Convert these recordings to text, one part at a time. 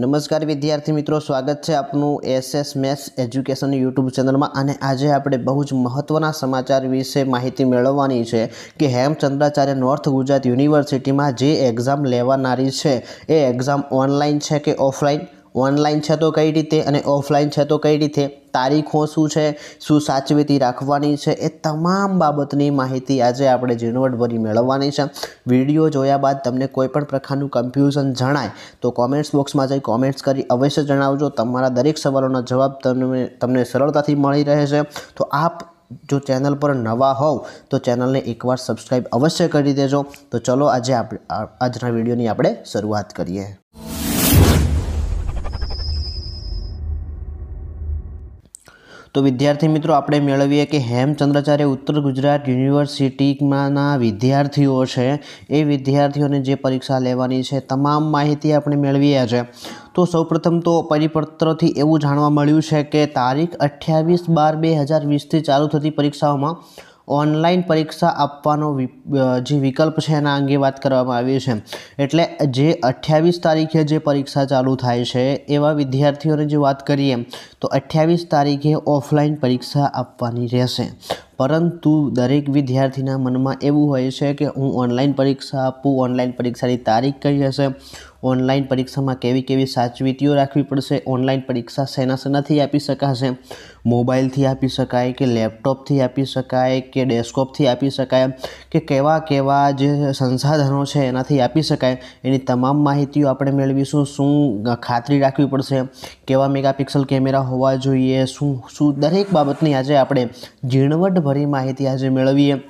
નમસ્કાર વિદ્યાર્થી મિત્રો સ્વાગત છે આપનું S S maths education YouTube ચેનલમાં અને આજે આપણે બહુ જ મહત્ત્વના સમાચાર વિશે માહિતી મેળવવાની છે કે હેમચંદ્રાચાર્ય નોર્થ ગુજરાત યુનિવર્સિટીમાં જે એક્ઝામ લેવાનારી છે એ એક્ઝામ ઓનલાઈન છે કે ઓફલાઈન ઓનલાઈન છે તો કઈ રીતે અને ઓફલાઈન છે તો કઈ રીતે તારીખો શું છે શું સાચવીતી રાખવાની છે એ તમામ બાબતની માહિતી આજે આપણે ઝીણવટભરી મેળવવાની છે વિડીયો જોયા બાદ તમને કોઈપણ પ્રકારનું કન્ફ્યુઝન જણાય તો કોમેન્ટ્સ બોક્સમાં જઈ કોમેન્ટ્સ કરી અવશ્ય જણાવજો તમારા દરેક સવાલોના જવાબ તમને તમને સરળતાથી મળી રહે છે તો આપ જો ચેનલ પર નવા હોવ તો ચેનલને એકવાર સબસ્ક્રાઈબ અવશ્ય કરી દેજો તો ચલો આજે આપણે આજના વિડીયોની આપણે શરૂઆત કરીએ તો વિદ્યાર્થી મિત્રો આપણે મેળવીએ કે હેમચંદ્રાચાર્ય ઉત્તર ગુજરાત યુનિવર્સિટીમાંના વિદ્યાર્થીઓ છે એ વિદ્યાર્થીઓને જે પરીક્ષા લેવાની છે તમામ માહિતી આપણે મેળવીએ છે તો સૌપ્રથમ તો પરિપત્રથી એવું જાણવા મળ્યું છે કે તારીખ અઠ્યાવીસ બાર બે હજાર વીસથી ચાલુ થતી પરીક્ષાઓમાં ઓનલાઈન પરીક્ષા આપવાનો જે વિકલ્પ છે એના અંગે વાત કરવામાં આવી છે એટલે જે અઠ્યાવીસ તારીખે જે પરીક્ષા ચાલુ થાય છે એવા વિદ્યાર્થીઓની જે વાત કરીએ તો અઠ્યાવીસ તારીખે ઓફલાઈન પરીક્ષા આપવાની રહેશે પરંતુ દરેક વિદ્યાર્થીના મનમાં એવું હોય છે કે હું ઓનલાઈન પરીક્ષા આપું ઓનલાઈન પરીક્ષાની તારીખ કઈ હશે ઓનલાઈન પરીક્ષામાં કેવી કેવી સાચવીટીઓ રાખવી પડશે ઓનલાઈન પરીક્ષા શેના શેનાથી આપી શકાશે મોબાઈલથી આપી શકાય કે લેપટોપથી આપી શકાય કે ડેસ્કટોપથી આપી શકાય કે કેવા કેવા જે સંસાધનો છે એનાથી આપી શકાય એની તમામ માહિતીઓ આપણે મેળવીશું શું ખાતરી રાખવી પડશે કેવા મેગાપિક્સલ કેમેરા હોવા જોઈએ શું શું દરેક બાબતની આજે આપણે ઝીણવટભરી માહિતી આજે મેળવીએ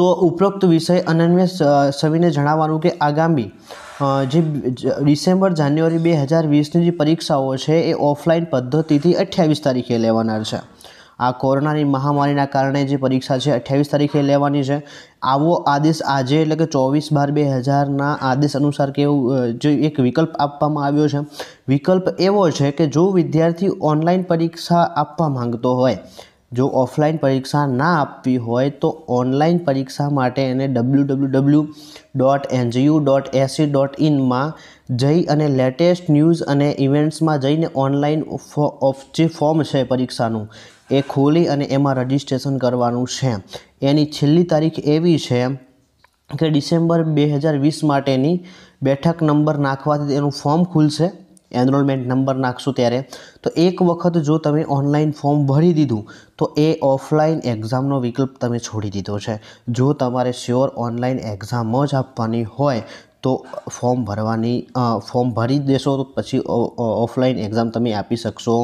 તો ઉપરોક્ત વિષય અનન્યા સવિને જણાવવાનું કે આગામી જે ડિસેમ્બર જાન્યુઆરી બે હજાર વીસની જે પરીક્ષાઓ છે એ ઓફલાઈન પદ્ધતિથી અઠ્યાવીસ તારીખે લેવાનાર છે આ કોરોનાની મહામારીના કારણે જે પરીક્ષા છે અઠ્યાવીસ તારીખે લેવાની છે આવો આદેશ આજે એટલે કે ચોવીસ બાર બે હજારના આદેશ અનુસાર કેવું જે એક વિકલ્પ આપવામાં આવ્યો છે વિકલ્પ એવો છે કે જો વિદ્યાર્થી ઓનલાઈન પરીક્ષા આપવા માંગતો હોય જો ઓફલાઈન પરીક્ષા ના આપવી હોય તો ઓનલાઈન પરીક્ષા માટે એને W W W dot NGU dot AC dot ઇનમાં જઈ અને લેટેસ્ટ ન્યૂઝ અને ઇવેન્ટ્સમાં જઈને ઓનલાઈન જે ફોર્મ છે પરીક્ષાનું એ ખોલી અને એમાં રજિસ્ટ્રેશન કરવાનું છે એની છેલ્લી તારીખ એવી છે કે ડિસેમ્બર બે હજાર વીસ માટેની બેઠક નંબર નાખવાથી એનું ફોર્મ ખુલશે એનરોલમેન્ટ નંબર નાખશું ત્યારે તો એક વખત જો તમે ઓનલાઈન ફોર્મ ભરી દીધું તો એ ઓફલાઈન એક્ઝામનો વિકલ્પ તમે છોડી દીધો છે જો તમારે શ્યોર ઓનલાઈન એક્ઝામ જ આપવાની હોય તો ફોર્મ ભરવાની ફોર્મ ભરી દેશો તો પછી ઓફલાઈન એક્ઝામ તમે આપી શકશો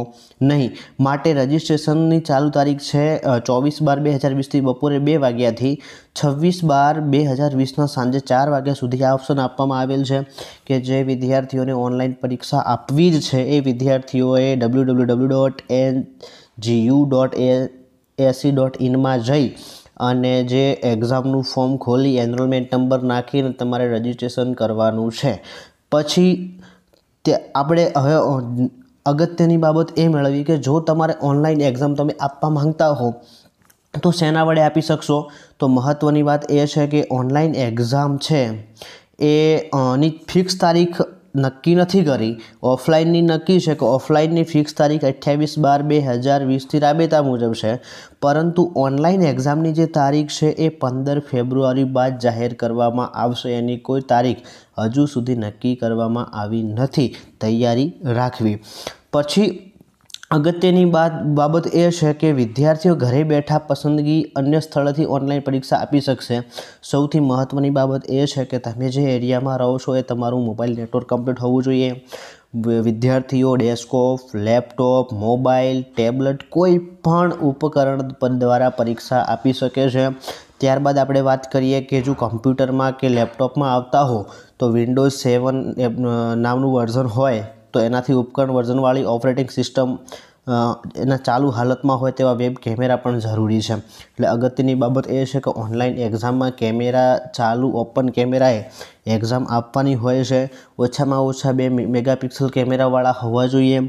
નહીં માટે રજિસ્ટ્રેશનની ચાલુ તારીખ છે ચોવીસ બાર બે હજાર વીસથી બપોરે બે વાગ્યાથી છવ્વીસ બાર બે હજાર વીસના સાંજે ચાર વાગ્યા સુધી આ ઓપ્શન આપવામાં આવેલ છે કે જે વિદ્યાર્થીઓને ઓનલાઈન પરીક્ષા આપવી જ છે એ વિદ્યાર્થીઓએ W W W dot N GU dot A AC dot ઇનમાં જઈ અને જે એક્ઝામનું ફોર્મ ખોલી એનરોલમેન્ટ નંબર નાખીને તમારે રજિસ્ટ્રેશન કરવાનું છે પછી તે આપણે હવે અગત્યની બાબત એ મેળવી કે જો તમારે ઓનલાઈન એક્ઝામ તમે આપવા માંગતા હો તો શેના વડે આપી શકશો તો મહત્ત્વની વાત એ છે કે ઓનલાઈન એક્ઝામ છે એની ફિક્સ તારીખ નક્કી નથી કરી ઓફલાઈનની નક્કી છે કે ઓફલાઇનની ફિક્સ તારીખ અઠ્યાવીસ બાર બે હજાર વીસથી રાબેતા મુજબ છે પરંતુ ઓનલાઈન એક્ઝામની જે તારીખ છે એ પંદર ફેબ્રુઆરી બાદ જાહેર કરવામાં આવશે એની કોઈ તારીખ હજુ સુધી નક્કી કરવામાં આવી નથી તૈયારી રાખવી પછી અગત્યની બાત બાબત એ છે કે વિદ્યાર્થીઓ ઘરે બેઠા પસંદગી અન્ય સ્થળેથી ઓનલાઈન પરીક્ષા આપી શકશે સૌથી મહત્ત્વની બાબત એ છે કે તમે જે એરિયામાં રહો છો એ તમારું મોબાઈલ નેટવર્ક કમ્પ્લીટ હોવું જોઈએ વિદ્યાર્થીઓ ડેસ્કોપ લેપટોપ મોબાઈલ ટેબ્લેટ કોઈ પણ ઉપકરણ પર દ્વારા પરીક્ષા આપી શકે છે ત્યારબાદ આપણે વાત કરીએ કે જો કમ્પ્યુટરમાં કે લેપટોપમાં આવતા હો તો વિન્ડોઝ સેવન નામનું વર્ઝન હોય તો એનાથી ઉપકરણ વર્ઝનવાળી ઓપરેટિંગ સિસ્ટમ એના ચાલુ હાલતમાં હોય તેવા વેબ કેમેરા પણ જરૂરી છે એટલે અગત્યની બાબત એ છે કે ઓનલાઈન એક્ઝામમાં કેમેરા ચાલુ ઓપન કેમેરાએ એક્ઝામ આપવાની હોય છે ઓછામાં ઓછા બે મેગાપિક્સલ કેમેરાવાળા હોવા જોઈએ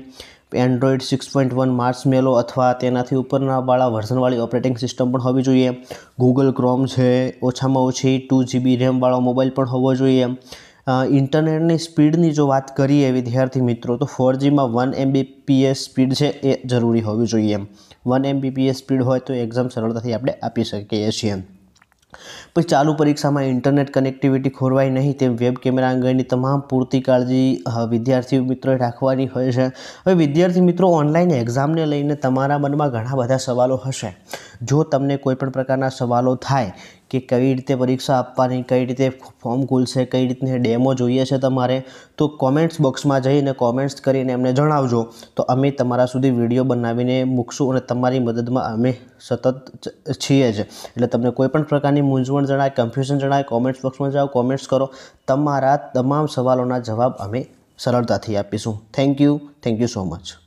Android six point one marshmallow અથવા તેનાથી ઉપરના વાળા વર્ઝનવાળી ઓપરેટિંગ સિસ્ટમ પણ હોવી જોઈએ ગૂગલ ક્રોમ છે ઓછામાં ઓછી ટુ જીબી રેમવાળો મોબાઈલ પણ હોવો જોઈએ ઇન્ટરનેટની સ્પીડની જો વાત કરીએ વિદ્યાર્થી મિત્રો તો ફોર જીમાં વન એમબીપીએસ સ્પીડ છે એ જરૂરી હોવી જોઈએ એમ વન એમબીપીએસ સ્પીડ હોય તો એક્ઝામ સરળતાથી આપણે આપી શકીએ છીએ પછી ચાલુ પરીક્ષામાં ઇન્ટરનેટ કનેક્ટિવિટી ખોરવાય નહીં તેમ વેબ કેમેરા અંગેની તમામ પૂરતી કાળજી વિદ્યાર્થી મિત્રોએ રાખવાની હોય છે હવે વિદ્યાર્થી મિત્રો ઓનલાઈન એક્ઝામને લઈને તમારા મનમાં ઘણા બધા સવાલો હશે જો તમને કોઈપણ પ્રકારના સવાલો થાય કે કઈ રીતે પરીક્ષા આપવાની કઈ રીતે ફોર્મ ખુલશે કઈ રીતની ડેમો જોઈએ છે તમારે તો કોમેન્ટ્સ બોક્સમાં જઈને કોમેન્ટ્સ કરીને એમને જણાવજો તો અમે તમારા સુધી વિડીયો બનાવીને મૂકશું અને તમારી મદદમાં અમે સતત છીએ જ એટલે તમને કોઈપણ પ્રકારની મૂંઝવણ જણાય કન્ફ્યુઝન જણાય કોમેન્ટ્સ બોક્સમાં જાઓ કોમેન્ટ્સ કરો તમારા તમામ સવાલોના જવાબ અમે સરળતાથી આપીશું thank you thank you so much